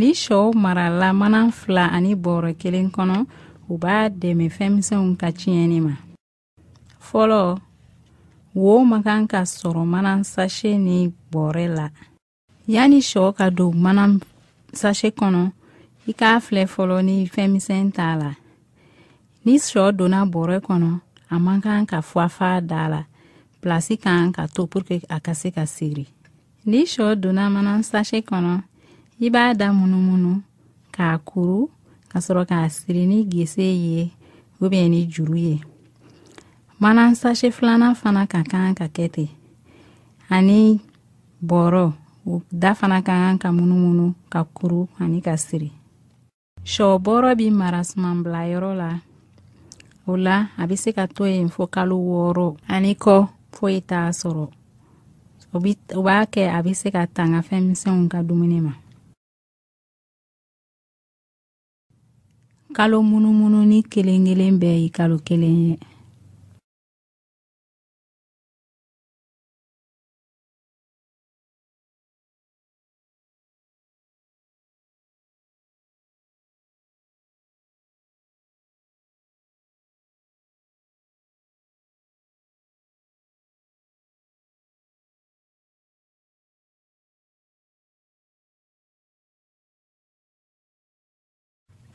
ni sɔw marala mana fila ani bɔrɔ kelen kɔnɔ u b'a dɛmɛ fɛnmisɛnw ka tiɲɛni ma fɔlɔ wo man kan ka sɔrɔ mana sashe ni bɔrɛ la yani sɔ ka don mana sashe kɔnɔ i k'a filɛ fɔlɔ ni fɛnmisɛn t'a la ni sɔ donna bɔrɛ kɔnɔ a man kan ka fuwafa da la pilasi kan ka to purke a ka se ka seri ni sɔ donna mana sashe kɔnɔ i b'a da munumunu k'a kuru ka sɔrɔ k'a siri ni gese ye ubiyɛn ni juru ye mana sase filanan fana ka kan ka kɛ ten ani bɔrɔ da fana ka kan ka munumunu ka kuru ani ka siri sɔ bɔrɔ bi mara sumanbilayɔrɔ la o la a bɛ se ka to yen fo kalo wɔɔrɔ ani kɔ foyi t'a sɔrɔ o b'a kɛ a bɛ se ka tanga fɛnmisɛnw ka dumuni ma kalo munumunu ni kelen kelen bɛɛ ye kalo kelen ye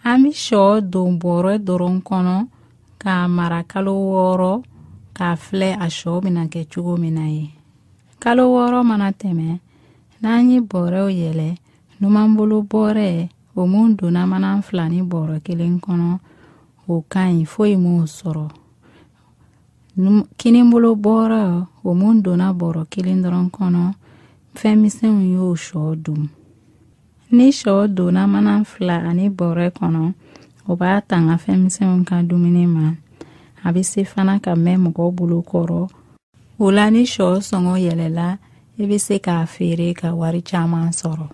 Amisho be shɔ don bɔrɔ dɔrɔn kɔnɔ k'a mara kalo wɔɔrɔ k'a filɛ a shɔ bena kɛ cogo na ye kalo wɔɔrɔ mana tɛmɛ n'an ye bɔrɛw yɛlɛ numanbolo bɔrɛ o mun donna mana fila ni bɔrɔ kelen kɔnɔ o ka ɲi foyi m'o sɔrɔ kinibolo bɔrɛ o mun donna bɔrɔ kelen dɔrɔn kɔnɔ fɛnmisɛnw y'o shɔ dun ni sɔ donna mana fila ani bɔrɛ kɔnɔ o b'a tanga fɛnmisɛnw ka dumuni ma a bɛ se fana ka mɛn mɔgɔ bolo kɔrɔ o la ni sɔ sɔngɔ yɛlɛla i bɛ se k'a feere ka wari caman sɔrɔ